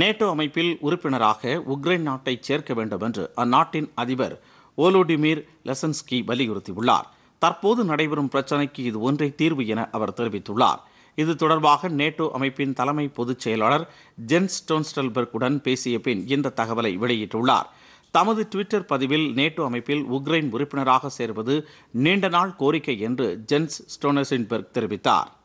NATO அமைப்பில் உறுப்பினராக Ukraine நாட்டை சேர்க்க வேண்டும் என்று அந்நாட்டின் அதிபர் ஓலோடிமிர் லெசன்ஸ்கி வலியுறுத்தியுள்ளார் தற்போது நடைபெறும் பிரச்சினைக்கு இது ஒன்றே தீர்வு என அவர் தெரிவித்துள்ளார் இது தொடர்பாக நேட்டோ அமைப்பின் தலைமை பொதுச் செயலாளர் ஜென்ஸ் டோன்ஸ்டல்பர்க் உடன் பேசிய பின் இந்த தகவலை வெளியிட்டுள்ளார் தமது ட்விட்டர் பதிவில் நேட்டோ அமைப்பில் உக்ரைன் உறுப்பினராக சேர்வது நீண்ட நாள் கோரிக்கை என்று ஜென்ஸ் ஸ்டோனசின்பர்க் தெரிவித்தார்